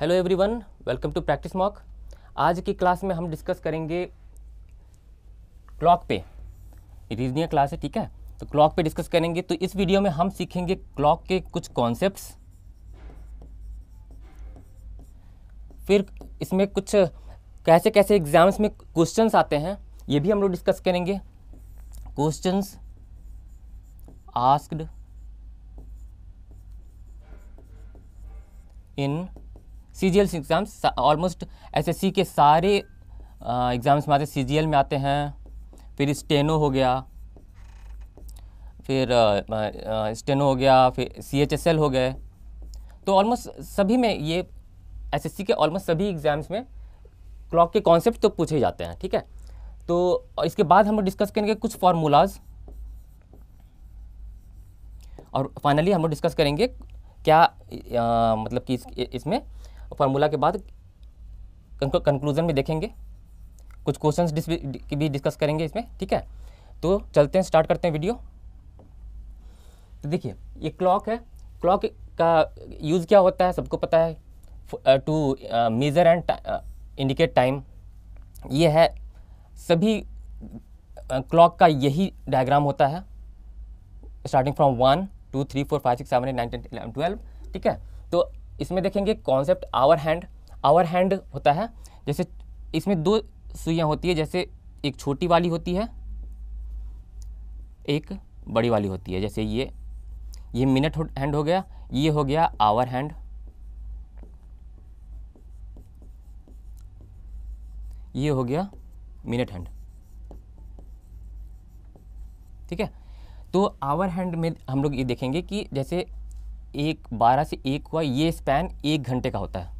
Hello everyone welcome to practice mock आज की class में हम डिस्कस करेंगे क्लॉक पे रीजनिंग क्लास है ठीक है तो क्लॉक पे डिस्कस करेंगे तो इस वीडियो में हम सीखेंगे क्लॉक के कुछ कॉन्सेप्ट्स फिर इसमें कुछ कैसे कैसे एग्जाम्स में क्वेश्चंस आते हैं ये भी हम लोग डिस्कस करेंगे question asked in C G L exams almost S S C के सारे एग्ज़ाम्स में आते सी जी एल में आते हैं फिर स्टेनो हो गया फिर स्टेनो हो गया फिर सी एच एस एल हो गए तो ऑलमोस्ट सभी में ये एस एस सी के ऑलमोस्ट सभी एग्ज़ाम्स में क्लॉक के कॉन्सेप्ट तो पूछे जाते हैं ठीक है तो इसके बाद हम लोग डिस्कस करेंगे कुछ फार्मूलाज और फाइनली हम लोग डिस्कस करेंगे क्या आ, मतलब कि इस, इसमें और फार्मूला के बाद कंक्लूजन में देखेंगे कुछ क्वेश्चंस की भी डिस्कस करेंगे इसमें ठीक है तो चलते हैं स्टार्ट करते हैं वीडियो तो देखिए ये क्लॉक है क्लॉक का यूज़ क्या होता है सबको पता है to measure and indicate time ये है सभी क्लॉक का यही डायग्राम होता है starting from one two three four five six seven eight nine ten eleven twelve ठीक है तो इसमें देखेंगे concept hour hand hour hand होता है जैसे इसमें दो सुइयाँ होती है जैसे एक छोटी वाली होती है एक बड़ी वाली होती है जैसे ये ये मिनट हैंड हो गया ये हो गया आवर हैंड ये हो गया मिनट हैंड ठीक है तो आवर हैंड में हम लोग ये देखेंगे कि जैसे एक बारह से एक हुआ ये स्पैन एक घंटे का होता है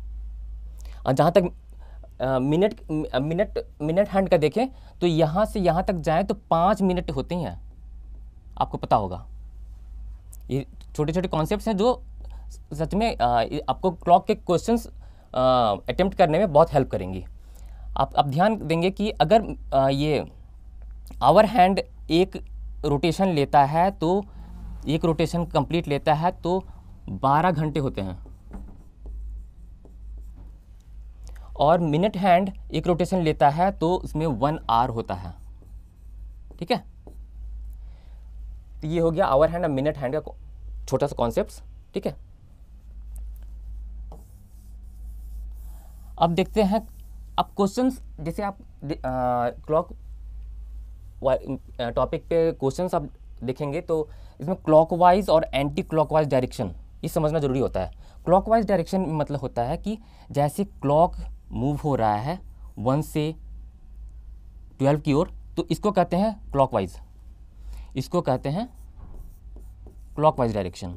और जहाँ तक मिनट मिनट मिनट हैंड का देखें तो यहाँ से यहाँ तक जाएँ तो पाँच मिनट होते हैं आपको पता होगा ये छोटे छोटे कॉन्सेप्ट हैं जो सच में आपको क्लॉक के क्वेश्चन अटैम्प्ट करने में बहुत हेल्प करेंगी आप आप ध्यान देंगे कि अगर आ, ये आवर हैंड एक रोटेशन लेता है तो एक रोटेशन कंप्लीट लेता है तो बारह घंटे होते हैं और मिनट हैंड एक रोटेशन लेता है तो उसमें वन आवर होता है ठीक है तो ये हो गया आवर हैंड और मिनट हैंड का छोटा सा कॉन्सेप्ट ठीक है अब देखते हैं अब क्वेश्चन जैसे आप क्लॉक टॉपिक पे क्वेश्चन आप देखेंगे तो इसमें क्लॉकवाइज और एंटी क्लॉकवाइज डायरेक्शन ये समझना ज़रूरी होता है क्लॉकवाइज डायरेक्शन मतलब होता है कि जैसे क्लॉक मूव हो रहा है वन से ट्वेल्व की ओर तो इसको कहते हैं क्लॉकवाइज इसको कहते हैं क्लॉकवाइज डायरेक्शन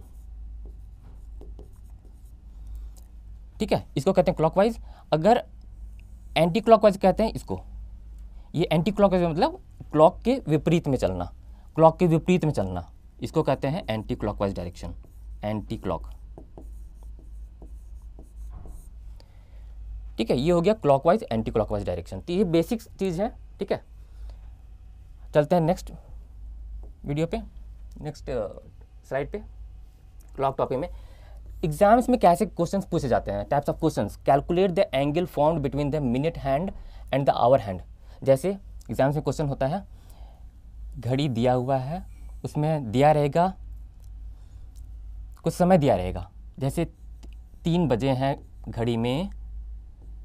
ठीक है इसको कहते हैं क्लॉकवाइज अगर एंटी क्लॉकवाइज कहते हैं इसको ये एंटी क्लॉकवाइज मतलब क्लॉक के विपरीत में चलना क्लॉक के विपरीत में चलना इसको कहते हैं anti clockwise direction anti clock ठीक है ये हो गया क्लॉकवाइज एंटी क्लॉकवाइज डायरेक्शन तो ये बेसिक चीज़ है ठीक है चलते हैं नेक्स्ट वीडियो पे नेक्स्ट स्लाइड uh, पे क्लॉक टॉपिक में एग्जाम्स में कैसे क्वेश्चंस पूछे जाते हैं types of questions calculate the angle form between the minute hand and the hour hand जैसे एग्जाम्स में क्वेश्चन होता है घड़ी दिया हुआ है उसमें दिया रहेगा कुछ समय दिया रहेगा जैसे तीन बजे हैं घड़ी में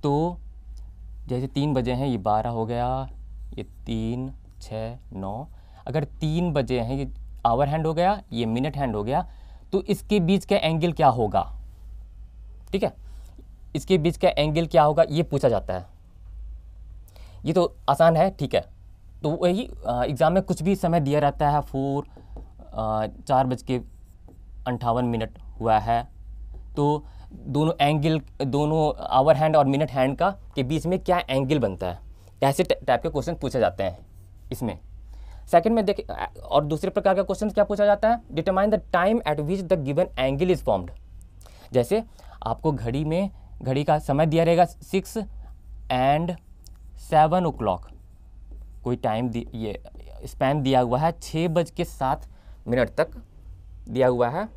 तो जैसे तीन बजे हैं ये बारह हो गया ये तीन छः नौ अगर तीन बजे हैं ये आवर हैंड हो गया ये मिनट हैंड हो गया तो इसके बीच का एंगल क्या होगा ठीक है इसके बीच का एंगल क्या होगा ये पूछा जाता है ये तो आसान है ठीक है तो वही एग्ज़ाम में कुछ भी समय दिया रहता है फोर चार बज के अंठावन मिनट हुआ है तो दोनों एंगल दोनों आवर हैंड और मिनट हैंड का के बीच में क्या एंगल बनता है ऐसे टाइप के क्वेश्चन पूछे जाते हैं इसमें सेकंड में देख और दूसरे प्रकार का क्वेश्चन क्या पूछा जाता है determine the time at which the given angle is formed जैसे आपको घड़ी में घड़ी का समय दिया रहेगा सिक्स एंड सेवन ओ कोई टाइम ये स्पैन दिया हुआ है छः बज के सात मिनट तक दिया हुआ है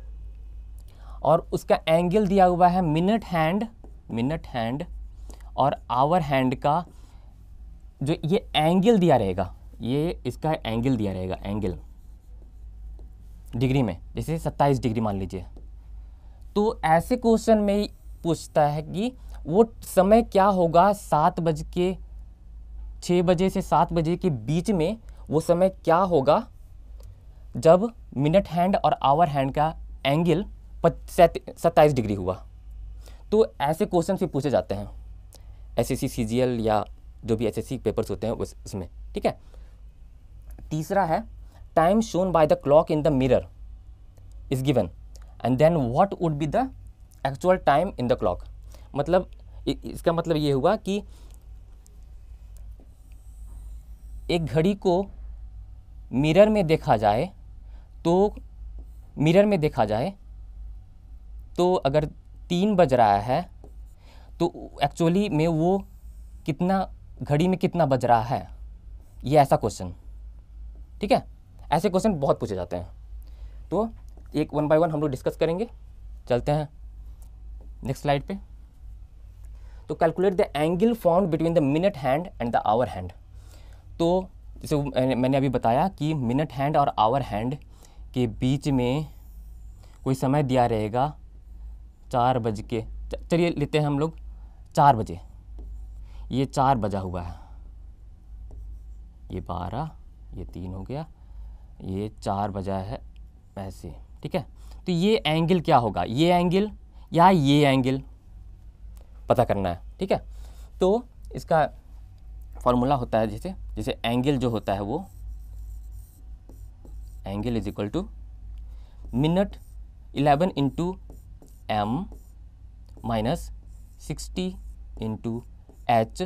और उसका एंगल दिया हुआ है मिनट हैंड मिनट हैंड और आवर हैंड का जो ये एंगल दिया रहेगा ये इसका एंगल दिया रहेगा एंगल डिग्री में जैसे सत्ताईस डिग्री मान लीजिए तो ऐसे क्वेश्चन में पूछता है कि वो समय क्या होगा सात बज के छः बजे से सात बजे के बीच में वो समय क्या होगा जब मिनट हैंड और आवर हैंड का एंगल सत्ताईस डिग्री हुआ तो ऐसे क्वेश्चन भी पूछे जाते हैं एस एस सी या जो भी एस एस पेपर्स होते हैं उसमें ठीक है तीसरा है time shown by the clock in the mirror is given and then what would be the actual time in the clock मतलब इसका मतलब ये हुआ कि एक घड़ी को मिरर में देखा जाए तो मिरर में देखा जाए तो अगर तीन बज रहा है तो एक्चुअली में वो कितना घड़ी में कितना बज रहा है ये ऐसा क्वेश्चन ठीक है ऐसे क्वेश्चन बहुत पूछे जाते हैं तो एक वन बाय वन हम लोग डिस्कस करेंगे चलते हैं नेक्स्ट स्लाइड पे तो calculate the angle found between the minute hand and the hour hand तो जैसे मैंने अभी बताया कि मिनट हैंड और आवर हैंड के बीच में कोई समय दिया रहेगा चार बज के चलिए लेते हैं हम लोग चार बजे ये चार बजा हुआ है ये बारह ये तीन हो गया ये चार बजा है ऐसे ठीक है तो ये एंगल क्या होगा ये एंगल या ये एंगल पता करना है ठीक है तो इसका फॉर्मूला होता है जैसे जैसे एंगल जो होता है वो angle is equal to minute eleven into M minus sixty into H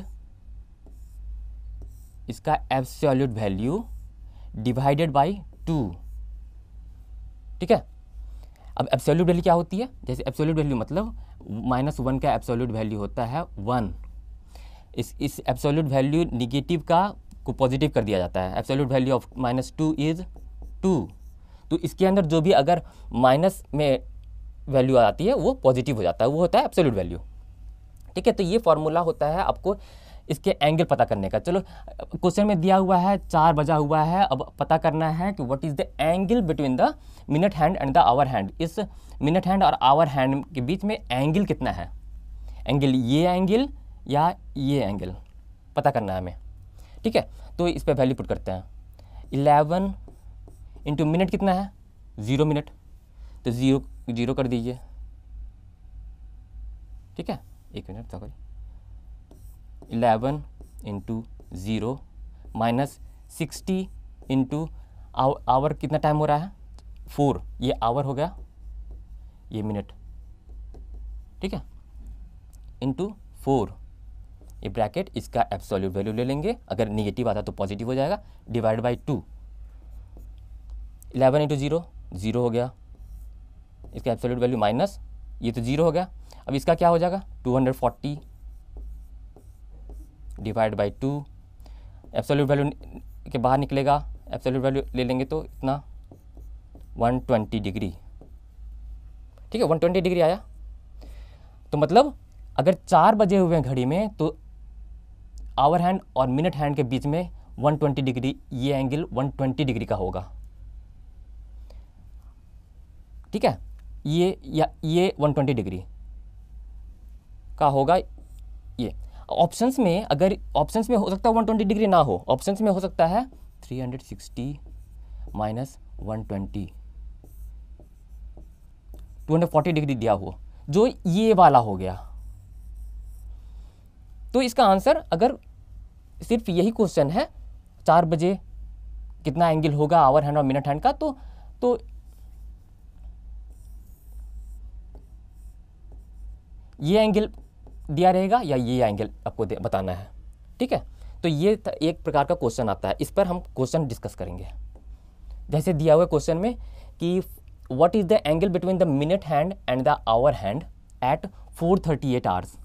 इसका absolute value divided by two ठीक है अब एब्सोल्यूट वैल्यू क्या होती है जैसे एब्सोल्यूट वैल्यू मतलब माइनस वन का एब्सोल्यूट वैल्यू होता है वन इस इस एब्सोल्यूट वैल्यू निगेटिव का को पॉजिटिव कर दिया जाता है absolute value of minus two is two तो इसके अंदर जो भी अगर माइनस में वैल्यू आ जाती है वो पॉजिटिव हो जाता है वो होता है एब्सोल्यूट वैल्यू ठीक है तो ये फॉर्मूला होता है आपको इसके एंगल पता करने का चलो क्वेश्चन में दिया हुआ है चार बजा हुआ है अब पता करना है कि what is the angle between the minute hand and the hour hand इस मिनट हैंड और आवर हैंड के बीच में एंगल कितना है एंगल ये एंगल या ये एंगल पता करना है हमें ठीक है तो इस पर वैल्यू पुट करते हैं इलेवन इंटू मिनट कितना है ज़ीरो मिनट तो ज़ीरो ज़ीरो कर दीजिए ठीक है एक मिनट तक eleven into zero minus sixty into hour कितना टाइम हो रहा है फोर ये आवर हो गया ये मिनट ठीक है इंटू फोर ये ब्रैकेट इसका एब्सोल्यूट वैल्यू ले लेंगे अगर निगेटिव आता तो पॉजिटिव हो जाएगा divide by two eleven into zero zero हो गया इसका एब्सोल्यूट वैल्यू माइनस ये तो ज़ीरो हो गया अब इसका क्या हो जाएगा two hundred forty divide by two absolute value के बाहर निकलेगा एब्सोल्यूट वैल्यू ले लेंगे तो इतना वन ट्वेंटी डिग्री ठीक है वन ट्वेंटी डिग्री आया तो मतलब अगर चार बजे हुए हैं घड़ी में तो आवर हैंड और मिनट हैंड के बीच में 120 डिग्री ये एंगल 120 डिग्री का होगा ठीक है ये या ये 120 डिग्री का होगा ये ऑप्शंस में अगर ऑप्शंस में हो सकता है 120 डिग्री ना हो ऑप्शंस में हो सकता है 360 माइनस 120 240 डिग्री दिया हुआ जो ये वाला हो गया तो इसका आंसर अगर सिर्फ यही क्वेश्चन है चार बजे कितना एंगल होगा आवर हैंड और मिनट हैंड का तो तो ये एंगल दिया रहेगा या ये एंगल आपको बताना है ठीक है तो ये एक प्रकार का क्वेश्चन आता है इस पर हम क्वेश्चन डिस्कस करेंगे जैसे दिया हुआ क्वेश्चन में कि what is the angle between the minute hand and the hour hand at four thirty eight hours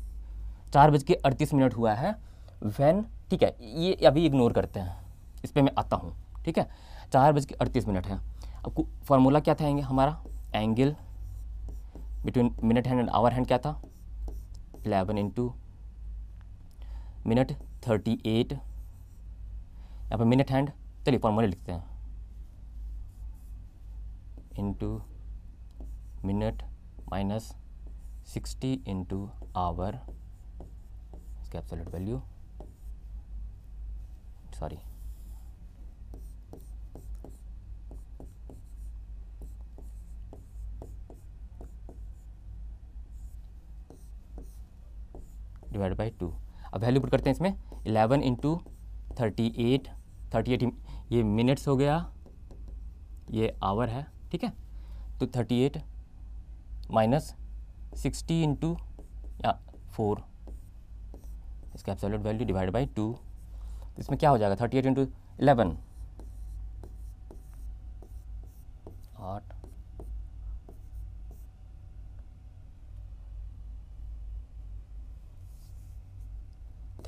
चार बज के अड़तीस मिनट हुआ है वैन ठीक है ये अभी इग्नोर करते हैं इस पर मैं आता हूँ ठीक है चार बज के अड़तीस मिनट है आपको फार्मूला क्या था हमारा angle between minute hand and hour hand क्या था eleven into minute thirty eight यहाँ पर मिनट हैंड चलिए फॉर्मूले लिखते हैं into minute minus sixty into hour इसका value sorry divide by two अब वैल्यू पुट करते हैं इसमें eleven into thirty eight thirty eight ये मिनट्स हो गया ये आवर है ठीक है तो thirty eight minus sixty into या फोर इसका absolute value divide by two इसमें क्या हो जाएगा thirty eight into eleven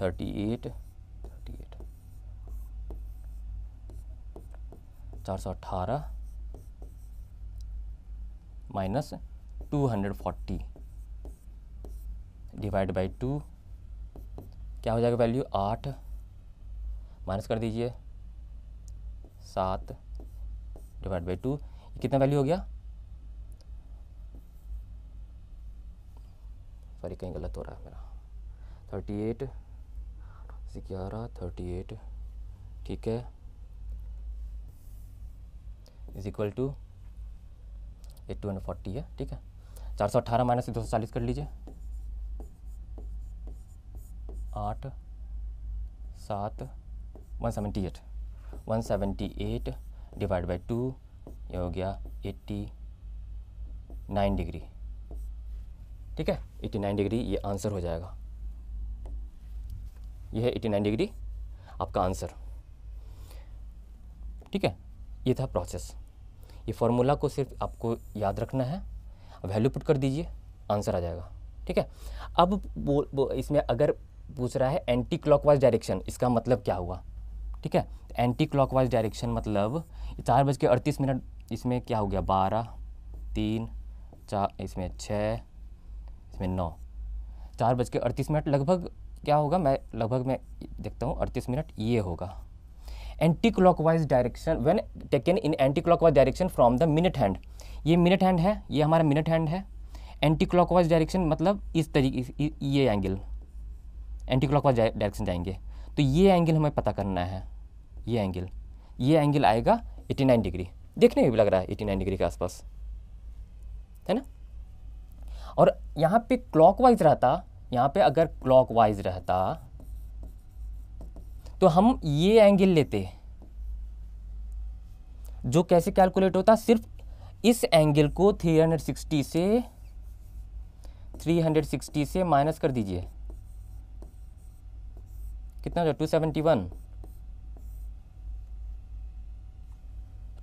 thirty eight thirty eight चार सौ minus two hundred forty divide by two क्या हो जाएगा वैल्यू आठ माइनस कर दीजिए सात डिवाइड बाई टू कितना वैल्यू हो गया सॉरी कहीं गलत हो रहा है मेरा थर्टी एट ग्यारह थर्टी एट ठीक है is equal to eight two and forty है ठीक है चार सौ अट्ठारह माइनस दो सौ चालीस कर लीजिए आठ सात one seventy eight one seventy eight divide by two ये हो गया एट्टी नाइन डिग्री ठीक है एट्टी नाइन डिग्री ये आंसर हो जाएगा ये है एटी डिग्री आपका आंसर ठीक है ये था प्रोसेस ये फॉर्मूला को सिर्फ आपको याद रखना है वैल्यू पुट कर दीजिए आंसर आ जाएगा ठीक है अब वो, वो इसमें अगर पूछ रहा है एंटी क्लॉकवाइज डायरेक्शन इसका मतलब क्या हुआ ठीक है एंटी क्लॉकवाइज डायरेक्शन मतलब चार बज के अड़तीस मिनट इसमें क्या हो गया बारह तीन चार इसमें छः इसमें नौ चार बज के अड़तीस मिनट लगभग क्या होगा मैं लगभग मैं देखता हूँ अड़तीस मिनट ये होगा anti clockwise direction when taken in anti clockwise direction from the minute hand ये मिनट हैंड है ये हमारा मिनट हैंड है एंटी क्लॉकवाइज डायरेक्शन मतलब इस तरीके ये एंगल एंटी क्लॉकवाइज डायरेक्शन जाएंगे तो ये एंगल हमें पता करना है ये एंगल ये एंगल आएगा 89 डिग्री देखने में भी लग रहा है 89 डिग्री के आसपास है ना और यहाँ पे क्लॉकवाइज रहता यहाँ पे अगर क्लॉकवाइज रहता तो हम ये एंगल लेते जो कैसे कैलकुलेट होता सिर्फ इस एंगल को 360 से 360 से माइनस कर दीजिए कितना हो two seventy one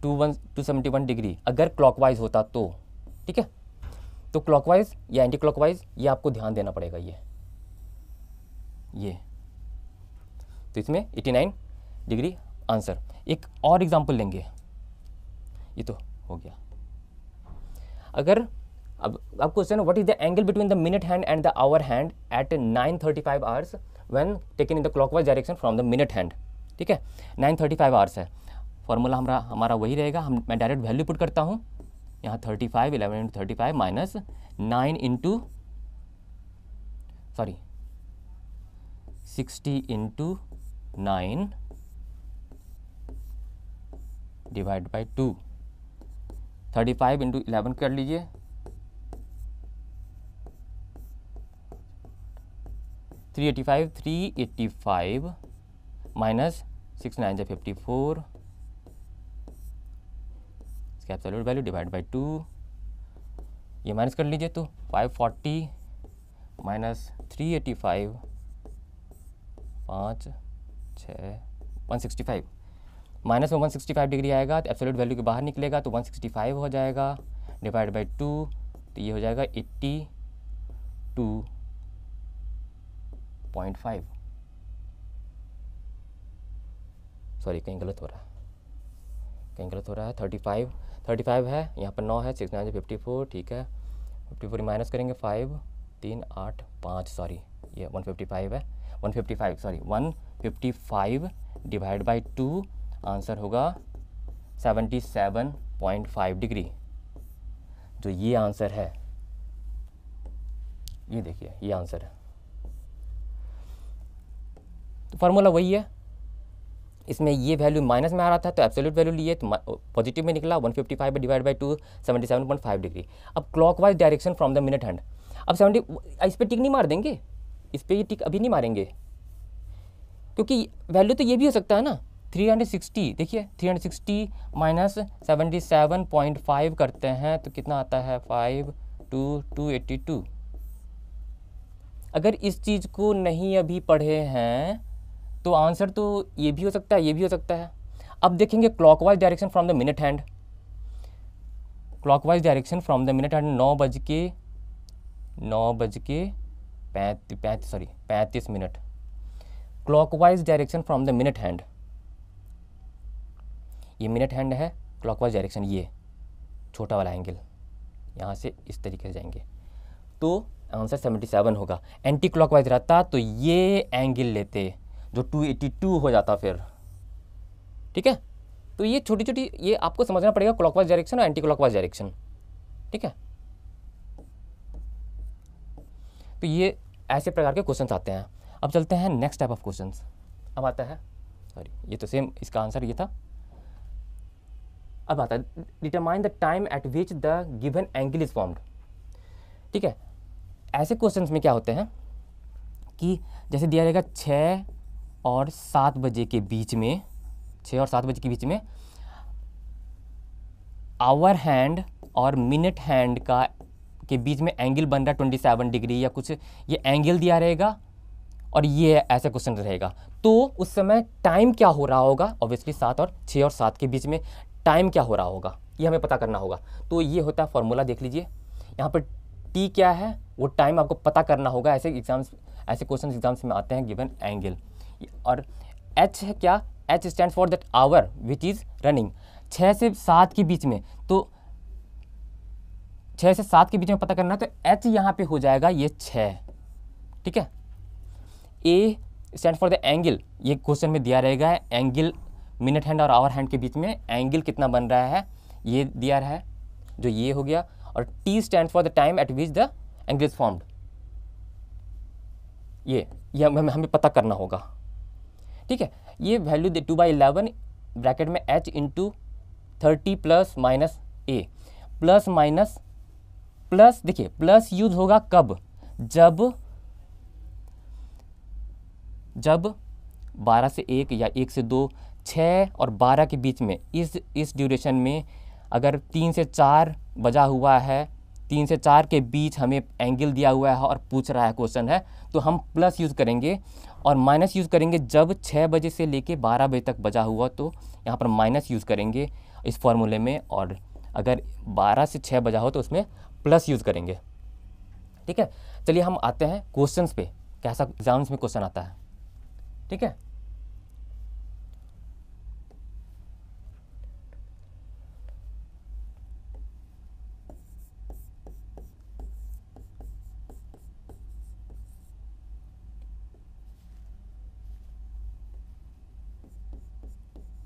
two one two seventy one degree अगर क्लॉकवाइज होता तो ठीक है तो क्लॉकवाइज या एंटी क्लॉकवाइज ये आपको ध्यान देना पड़ेगा ये ये तो इसमें 89 डिग्री आंसर एक और एग्जांपल लेंगे ये तो हो गया अगर अब अब question what is the angle between the minute hand and the hour hand at 9:35 hours when taken in the clockwise direction from the minute hand ठीक है 9:35 आवर्स है फॉर्मूला हमारा हमारा वही रहेगा हम मैं डायरेक्ट वैल्यू पुट करता हूँ यहाँ thirty five eleven into thirty five minus nine into sorry sixty into nine divide by two thirty five into eleven कर लीजिए three eighty five three eighty five minus six nine जो fifty four इसका absolute value divide by two ये minus कर लीजिए तो 540 minus three eighty five पाँच छः वन सिक्सटी फाइव माइनस में वन सिक्सटी फाइव डिग्री आएगा तो एब्सोल्यूट वैल्यू के बाहर निकलेगा तो वन सिक्सटी फाइव हो जाएगा डिवाइड बाई टू तो ये हो जाएगा eighty two point five sorry कहीं गलत हो रहा है कहीं गलत हो रहा है थर्टी फाइव थर्टी फाइव है यहाँ पर नौ है सिक्स नाइन फिफ्टी फोर ठीक है फिफ्टी फोर माइनस करेंगे फाइव तीन आठ पाँच सॉरी ये वन फिफ्टी फाइव है one fifty five sorry one fifty five divide by two answer होगा seventy seven point five degree जो ये आंसर है ये देखिए ये आंसर है तो फार्मूला वही है इसमें ये वैल्यू माइनस में आ रहा था तो एब्सोल्यूट वैल्यू लिए तो पॉजिटिव में निकला 155 fifty five divide by two seventy seven point five degree अब clockwise direction from the minute hand अब सेवेंटी इस पर टिक नहीं मार देंगे इस पर ये टिक अभी नहीं मारेंगे क्योंकि वैल्यू तो ये भी हो सकता है ना 360 देखिए 360 माइनस 77.5 करते हैं तो कितना आता है फाइव टू टू अगर इस चीज़ को नहीं अभी पढ़े हैं तो आंसर तो ये भी हो सकता है ये भी हो सकता है अब देखेंगे clockwise direction from the minute hand clockwise direction from the minute hand नौ बज के नौ बज के पैंतीस पैंतीस सॉरी पैंतीस minute clockwise direction from the minute hand ये मिनट हैंड है क्लॉकवाइज डायरेक्शन ये छोटा वाला एंगल यहाँ से इस तरीके से जाएंगे तो आंसर सेवेंटी सेवन होगा एंटी क्लॉकवाइज रहता तो ये एंगल लेते जो 282 हो जाता फिर ठीक है तो ये छोटी छोटी ये आपको समझना पड़ेगा क्लॉकवाइज डायरेक्शन और एंटी क्लॉकवाइज डायरेक्शन ठीक है तो ये ऐसे प्रकार के क्वेश्चन आते हैं अब चलते हैं नेक्स्ट टाइप ऑफ क्वेश्चन अब आता है सॉरी ये तो सेम इसका आंसर ये था अब आता है determine the time at which the given angle is formed ठीक है ऐसे क्वेश्चंस में क्या होते हैं कि जैसे दिया जाएगा छः और सात बजे के बीच में छः और सात बजे के बीच में आवर हैंड और मिनट हैंड का के बीच में एंगल बन रहा है ट्वेंटी सेवन डिग्री या कुछ ये एंगल दिया रहेगा और ये ऐसा क्वेश्चन रहेगा तो उस समय टाइम क्या हो रहा होगा ऑब्वियसली सात और छः और सात के बीच में टाइम क्या हो रहा होगा ये हमें पता करना होगा तो ये होता है फॉर्मूला देख लीजिए यहाँ पर टी क्या है वो टाइम आपको पता करना होगा ऐसे एग्जाम्स ऐसे क्वेश्चन एग्जाम्स में आते हैं गिवन एंगल और एच है क्या H stand for that hour which is running छः से सात के बीच में तो छः से सात के बीच में पता करना तो एच यहाँ पे हो जाएगा ये छः ठीक है A stand for the angle ये क्वेश्चन में दिया रहेगा है एंगल मिनट हैंड और आवर हैंड के बीच में एंगल कितना बन रहा है ये दिया रहा है जो ये हो गया और T stand for the time at which the angle is formed ये ये हमें पता करना होगा ठीक है ये वैल्यू दे टू बाई इलेवन ब्रैकेट में H into thirty plus minus A plus minus plus देखिए प्लस यूज होगा कब जब जब 12 से एक या एक से दो छः और 12 के बीच में इस इस ड्यूरेशन में अगर तीन से चार बजा हुआ है तीन से चार के बीच हमें एंगल दिया हुआ है और पूछ रहा है क्वेश्चन है तो हम प्लस यूज़ करेंगे और माइनस यूज़ करेंगे जब छः बजे से लेके बारह बजे तक बजा हुआ तो यहाँ पर माइनस यूज़ करेंगे इस फॉर्मूले में और अगर बारह से छः बजा हो तो उसमें प्लस यूज़ करेंगे ठीक है चलिए हम आते हैं क्वेश्चंस पे कैसा एग्जाम्स में क्वेश्चन आता है ठीक है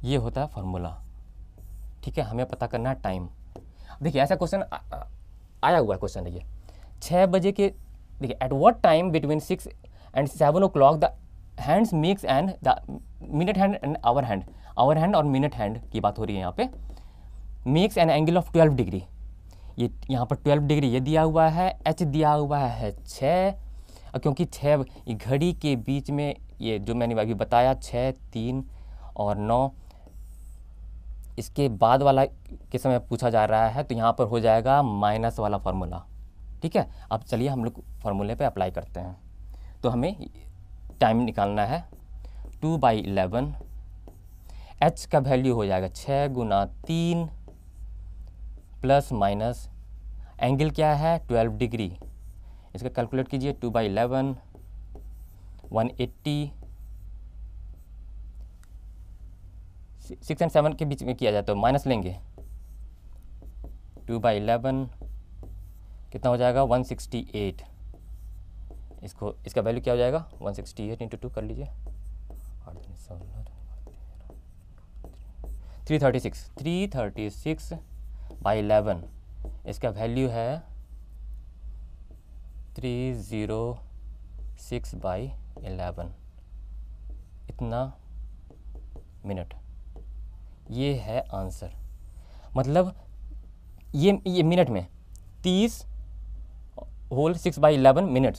ये होता है फार्मूला ठीक है हमें पता करना है टाइम देखिए ऐसा क्वेश्चन आया हुआ क्वेश्चन है ये छः बजे के देखिए at what time between six and seven o'clock the hands mix and the minute hand and hour hand hour hand और मिनट हैंड की बात हो रही है यहाँ पे makes an angle of twelve degree ये यहाँ पर ट्वेल्व डिग्री ये दिया हुआ है एच दिया हुआ है छः क्योंकि छः घड़ी के बीच में ये जो मैंने अभी बताया छः तीन और नौ इसके बाद वाला के समय पूछा जा रहा है तो यहाँ पर हो जाएगा माइनस वाला फार्मूला ठीक है अब चलिए हम लोग फार्मूले पे अप्लाई करते हैं तो हमें टाइम निकालना है टू बाई इलेवन एच का वैल्यू हो जाएगा छः गुना तीन प्लस माइनस एंगल क्या है ट्वेल्व डिग्री इसका कैलकुलेट कीजिए two by eleven one eighty six and seven के बीच में किया जाए तो माइनस लेंगे टू बाई इलेवन कितना हो जाएगा वन सिक्सटी एट इसको इसका वैल्यू क्या हो जाएगा one sixty eight into two कर लीजिए three thirty six three thirty six by eleven इसका वैल्यू है three zero six by eleven इतना मिनट ये है आंसर मतलब ये ये मिनट में तीस whole six by eleven minute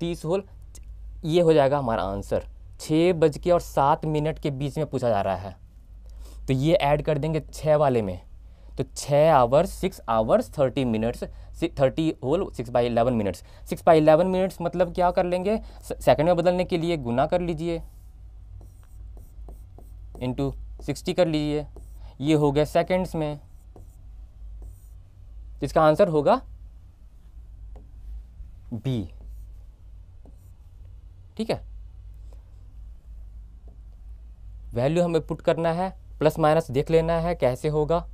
तीस होल ये हो जाएगा हमारा आंसर छः बज के और सात मिनट के बीच में पूछा जा रहा है तो ये ऐड कर देंगे छः वाले में तो छः hours six hours thirty minutes thirty whole six by eleven minutes six by eleven minutes मतलब क्या कर लेंगे सेकंड में बदलने के लिए गुना कर लीजिए इंटू सिक्सटी कर लीजिए ये हो गया सेकेंड्स में जिसका आंसर होगा बी ठीक है वैल्यू हमें पुट करना है प्लस माइनस देख लेना है कैसे होगा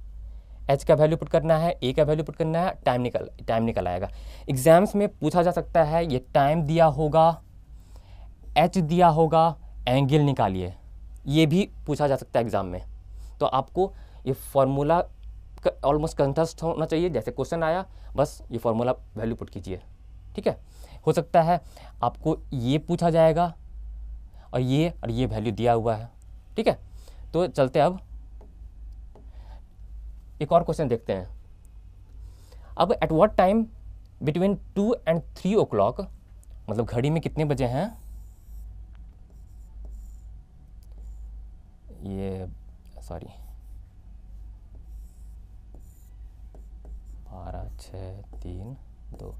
एच का वैल्यू पुट करना है ए का वैल्यू पुट करना है टाइम निकल टाइम निकल आएगा एग्ज़ाम्स में पूछा जा सकता है ये टाइम दिया होगा एच दिया होगा एंगल निकालिए ये भी पूछा जा सकता है एग्ज़ाम में तो आपको ये फार्मूला ऑलमोस्ट कंथस्ट होना चाहिए जैसे क्वेश्चन आया बस ये फार्मूला वैल्यू पुट कीजिए ठीक है हो सकता है आपको ये पूछा जाएगा और ये और ये वैल्यू दिया हुआ है ठीक है तो चलते अब एक और क्वेश्चन देखते हैं अब at what time between two and three ओ मतलब घड़ी में कितने बजे हैं ये सॉरी बारह छः तीन दो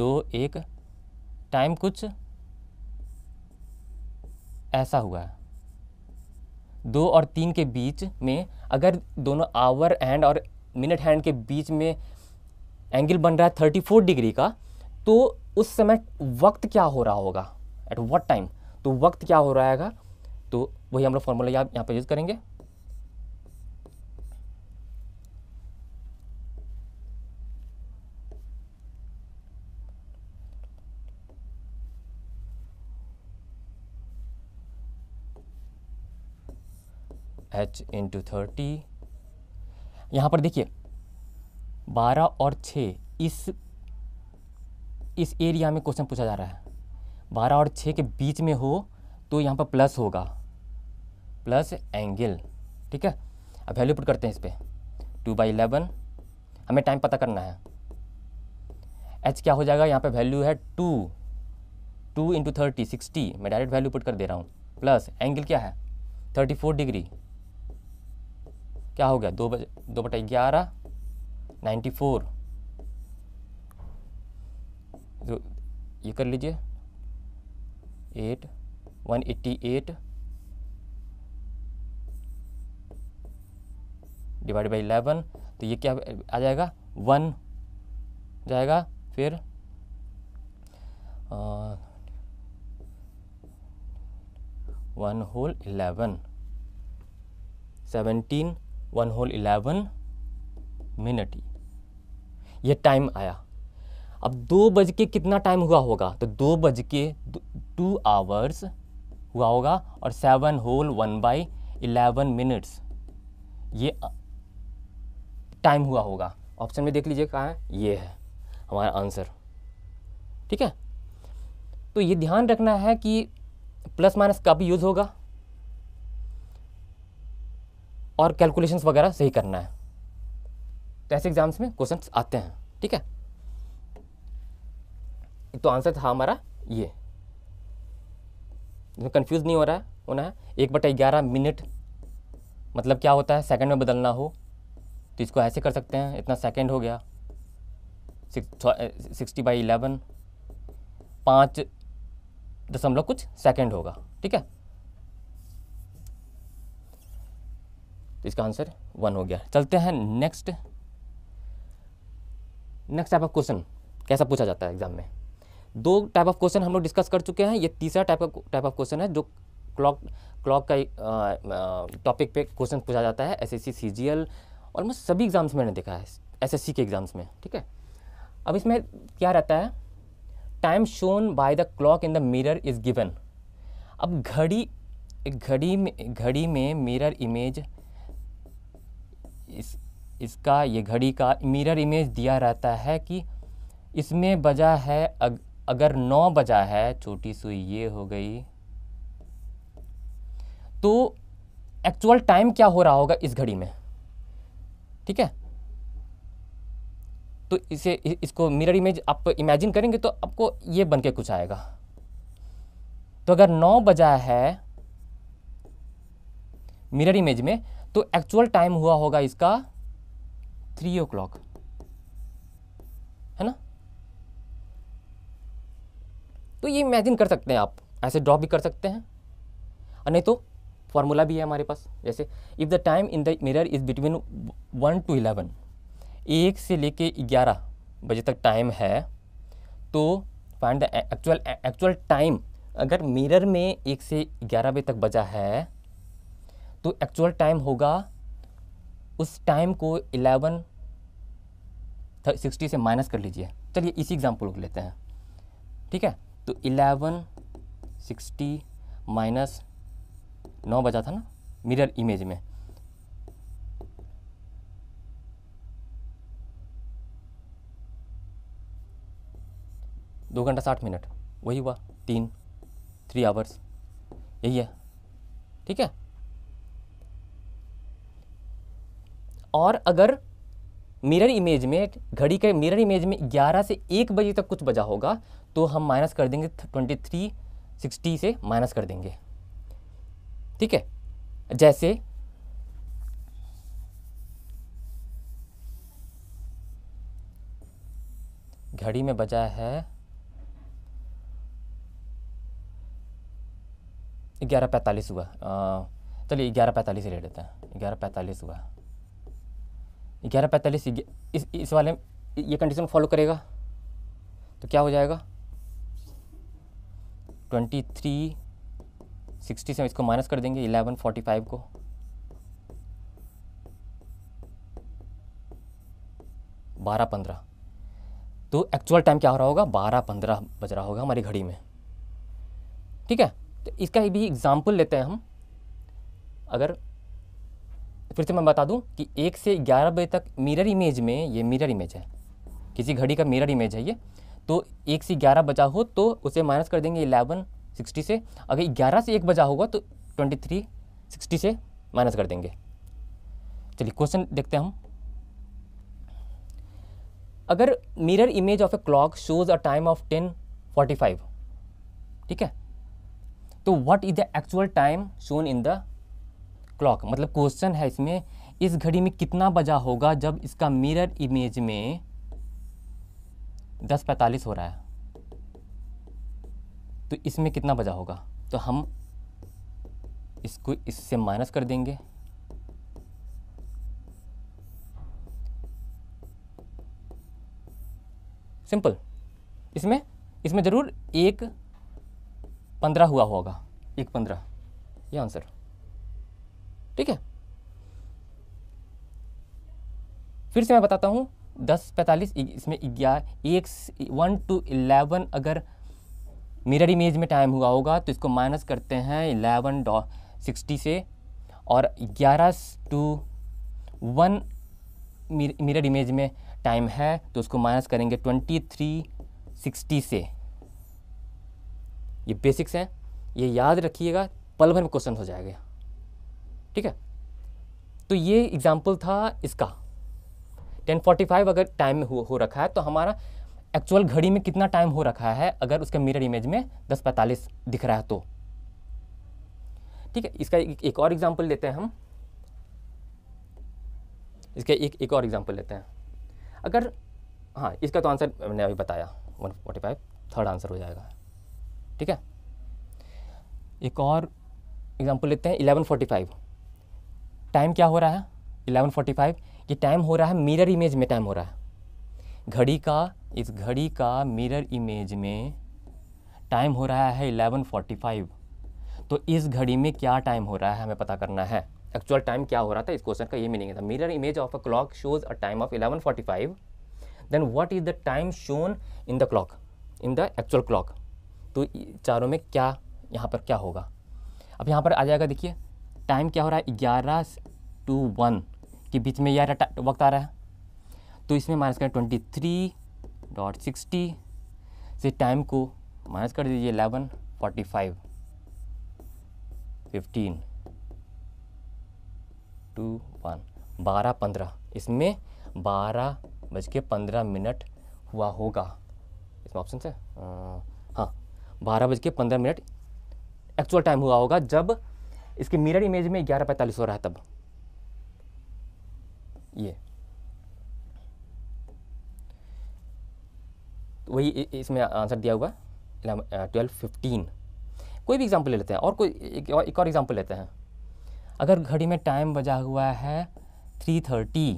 दो एक टाइम कुछ ऐसा हुआ है दो और तीन के बीच में अगर दोनों आवर हैंड और मिनट हैंड के बीच में एंगल बन रहा है थर्टी फोर डिग्री का तो उस समय वक्त क्या हो रहा होगा एट वट टाइम तो वक्त क्या हो रहा है तो वही हम लोग फॉर्मूला यहाँ पर यूज़ करेंगे एच इंटू थर्टी यहाँ पर देखिए बारह और छः इस इस एरिया में क्वेश्चन पूछा जा रहा है बारह और छः के बीच में हो तो यहाँ पर प्लस होगा प्लस एंगल ठीक है अब वैल्यू पुट करते हैं इस पर टू बाई इलेवन हमें टाइम पता करना है एच क्या हो जाएगा यहाँ पे वैल्यू है two two into thirty sixty मैं डायरेक्ट वैल्यू पुट कर दे रहा हूँ प्लस एंगल क्या है थर्टी फोर डिग्री क्या हो गया दो बज दो बटा ग्यारह नाइन्टी फोर तो ये कर लीजिए eight one eighty eight divide by eleven तो ये क्या आ जाएगा वन जाएगा फिर one whole eleven seventeen one whole eleven minute ये टाइम आया अब दो बज के कितना टाइम हुआ होगा तो दो बज के टू आवर्स हुआ होगा और seven whole one by eleven minutes ये टाइम हुआ होगा ऑप्शन में देख लीजिए कहाँ है ये है हमारा आंसर ठीक है तो ये ध्यान रखना है कि प्लस माइनस कब यूज़ होगा और कैलकुलेशंस वगैरह सही करना है तो ऐसे एग्जाम्स में क्वेश्चंस आते हैं ठीक है तो आंसर था हमारा ये इसमें कन्फ्यूज़ नहीं हो रहा है होना है एक बटा ग्यारह मिनट मतलब क्या होता है सेकंड में बदलना हो तो इसको ऐसे कर सकते हैं इतना सेकेंड हो गया सिक्सटी बाई इलेवन पाँच दशमलव कुछ सेकेंड होगा ठीक है तो इसका आंसर वन हो गया चलते हैं next next type of question कैसा पूछा जाता है एग्जाम में दो टाइप ऑफ क्वेश्चन हम लोग डिस्कस कर चुके हैं ये तीसरा type of type of question है जो क्लॉक क्लॉक का टॉपिक eh, eh, पे क्वेश्चन पूछा जाता है एस एस सी सी जी एल ऑलमोस्ट सभी एग्ज़ाम्स में मैंने देखा है एसएससी के एग्ज़ाम्स में ठीक है अब इसमें क्या रहता है time shown by the clock in the mirror is given अब घड़ी घड़ी में घड़ी में मिरर इमेज इस इसका ये घड़ी का मिरर इमेज दिया रहता है कि इसमें बजा है अग, अगर नौ बजा है छोटी सुई ये हो गई तो एक्चुअल टाइम क्या हो रहा होगा इस घड़ी में ठीक है तो इसे इसको मिरर इमेज आप इमेजिन करेंगे तो आपको ये बन के कुछ आएगा तो अगर नौ बजा है मिरर इमेज में तो एक्चुअल टाइम हुआ होगा इसका थ्री ओ क्लॉक है ना तो ये इमेजिन कर सकते हैं आप ऐसे ड्रॉ भी कर सकते हैं नहीं तो फार्मूला भी है हमारे पास जैसे if the time in the mirror is between one two eleven एक से लेके ग्यारह बजे तक टाइम है तो find the actual actual time अगर मिरर में एक से ग्यारह बजे तक बजा है तो एक्चुअल टाइम होगा उस टाइम को इलेवन सिक्सटी से माइनस कर लीजिए चलिए इसी एग्जाम्पल को लेते हैं ठीक है तो इलेवन सिक्सटी माइनस नौ बजा था ना मिरर इमेज में दो घंटा साठ मिनट वही हुआ तीन थ्री आवर्स यही है ठीक है और अगर मिरर इमेज में घड़ी के मिरर इमेज में 11 से 1 बजे तक कुछ बजा होगा तो हम माइनस कर देंगे 60 से माइनस कर देंगे ठीक है जैसे घड़ी में बजा है ग्यारह पैंतालीस हुआ चलिए ग्यारह पैंतालीस ले लेते हैं ग्यारह पैंतालीस हुआ ग्यारह पैंतालीस इस वाले ये कंडीशन फॉलो करेगा तो क्या हो जाएगा ट्वेंटी थ्री सिक्सटी से इसको माइनस कर देंगे इलेवन फोर्टी फाइव को बारह पंद्रह तो एक्चुअल टाइम क्या हो रहा होगा बारह पंद्रह बज रहा होगा हमारी घड़ी में ठीक है तो इसका भी एग्ज़ाम्पल लेते हैं हम अगर फिर से मैं बता दूं कि एक से ग्यारह बजे तक मिरर इमेज में ये मिरर इमेज है किसी घड़ी का मिरर इमेज है ये तो एक से ग्यारह बजा हो तो उसे माइनस कर देंगे इलेवन सिक्सटी से अगर ग्यारह से एक बजा होगा तो ट्वेंटी थ्री सिक्सटी से माइनस कर देंगे चलिए क्वेश्चन देखते हैं हम अगर mirror image of a clock shows a time of ten forty five ठीक है तो what is the actual time shown in the clock मतलब क्वेश्चन है इसमें इस घड़ी में कितना बजा होगा जब इसका मिरर इमेज में दस पैंतालीस हो रहा है तो इसमें कितना बजा होगा तो हम इसको इससे माइनस कर देंगे सिंपल इसमें इसमें ज़रूर एक पंद्रह हुआ होगा एक पंद्रह ये आंसर ठीक है फिर से मैं बताता हूँ दस पैंतालीस इसमें ग्यारह एक वन टू इलेवन अगर मिरर इमेज में टाइम हुआ होगा तो इसको माइनस करते हैं इलेवन डॉ सिक्सटी से और ग्यारह टू वन मिरर इमेज में टाइम है तो उसको माइनस करेंगे ट्वेंटी थ्री सिक्सटी से ये बेसिक्स हैं ये याद रखिएगा पल भर में क्वेश्चन हो जाएगा ठीक है तो ये एग्ज़ाम्पल था इसका 10:45 अगर टाइम हो, हो रखा है तो हमारा एक्चुअल घड़ी में कितना टाइम हो रखा है अगर उसके मिरर इमेज में दस पैंतालीस दिख रहा है तो ठीक है इसका एक, एक और एग्जाम्पल लेते हैं हम इसका एक एक और एग्जाम्पल लेते हैं अगर हाँ इसका तो आंसर मैंने अभी बताया one forty five third answer हो जाएगा ठीक है एक और एग्जाम्पल लेते हैं इलेवन फोर्टी फाइव टाइम क्या हो रहा है इलेवन फोर्टी फाइव ये टाइम हो रहा है मिरर इमेज में टाइम हो रहा है घड़ी का इस घड़ी का मिरर इमेज में टाइम हो रहा है 11:45 तो इस घड़ी में क्या टाइम हो रहा है हमें पता करना है एक्चुअल टाइम क्या हो रहा था इस क्वेश्चन का ये मीनिंग था mirror image of a clock shows a time of 11:45 then what is the time shown in the clock in the actual clock तो चारों में क्या यहाँ पर क्या होगा अब यहाँ पर आ जाएगा देखिए टाइम क्या हो रहा है ग्यारह टू वन के बीच में यह वक्त आ रहा है तो इसमें माइनस करें ट्वेंटी थ्री डॉट सिक्सटी से टाइम को माइनस कर दीजिए eleven forty five fifteen two one बारह पंद्रह इसमें बारह बज के पंद्रह मिनट हुआ होगा इसमें ऑप्शन से हाँ बारह बज के पंद्रह मिनट एक्चुअल टाइम हुआ होगा जब इसके मिरर इमेज में ग्यारह पैंतालीस हो रहा है तब ये वही इसमें आंसर दिया हुआ ट्वेल्व फिफ्टीन कोई भी एग्जाम्पल ले लेते हैं और कोई एक और एक और एग्जाम्पल लेते हैं अगर घड़ी में टाइम बजा हुआ है थ्री थर्टी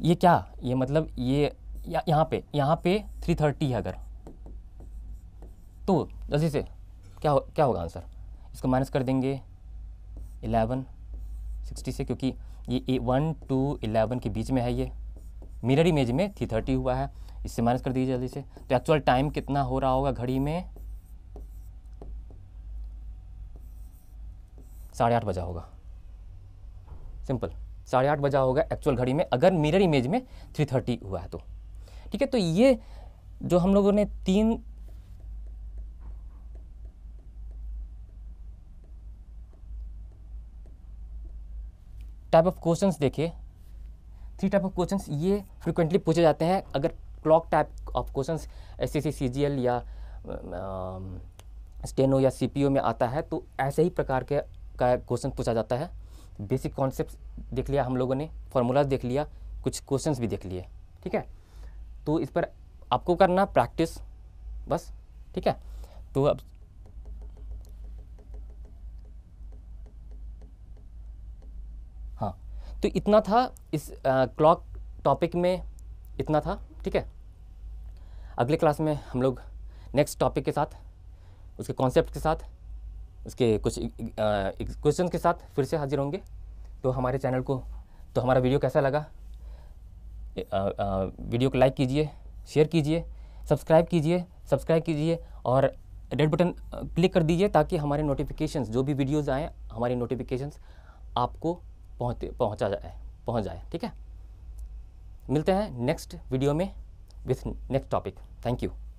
ये क्या ये मतलब ये या, यहाँ पे यहाँ पे थ्री थर्टी है अगर तो जल्दी से क्या हो, क्या होगा आंसर इसको माइनस कर देंगे एलेवन सिक्सटी से क्योंकि ये वन टू एलेवन के बीच में है ये मिरर इमेज में थ्री थर्टी हुआ है इससे माइनस कर दीजिए जल्दी से तो एक्चुअल टाइम कितना हो रहा होगा घड़ी में साढ़े आठ बजा होगा सिंपल साढ़े आठ बजा होगा एक्चुअल घड़ी में अगर मिरर इमेज में थ्री थर्टी हुआ है तो ठीक है तो ये जो हम लोगों ने तीन टाइप ऑफ क्वेश्चंस देखे थ्री टाइप ऑफ क्वेश्चंस ये फ्रिक्वेंटली पूछे जाते हैं अगर clock type of question S C C या स्टेनो या सी में आता है तो ऐसे ही प्रकार के का क्वेश्चन पूछा जाता है बेसिक कॉन्सेप्ट देख लिया हम लोगों ने फॉर्मूलाज देख लिया कुछ क्वेश्चंस भी देख लिए ठीक है तो इस पर आपको करना प्रैक्टिस बस ठीक है तो अब हाँ तो इतना था इस क्लॉक टॉपिक में इतना था ठीक है अगले क्लास में हम लोग नेक्स्ट टॉपिक के साथ उसके कॉन्सेप्ट के साथ उसके कुछ क्वेश्चन के साथ फिर से हाजिर होंगे तो हमारे चैनल को तो हमारा वीडियो कैसा लगा आ, आ, वीडियो को लाइक कीजिए शेयर कीजिए सब्सक्राइब कीजिए सब्सक्राइब कीजिए और रेड बटन क्लिक कर दीजिए ताकि हमारे नोटिफिकेशंस जो भी वीडियोस आएँ हमारे नोटिफिकेशंस आपको पहुँचते पहुँचा जाए पहुँच जाए ठीक है मिलते हैं नेक्स्ट वीडियो में with next topic. Thank you.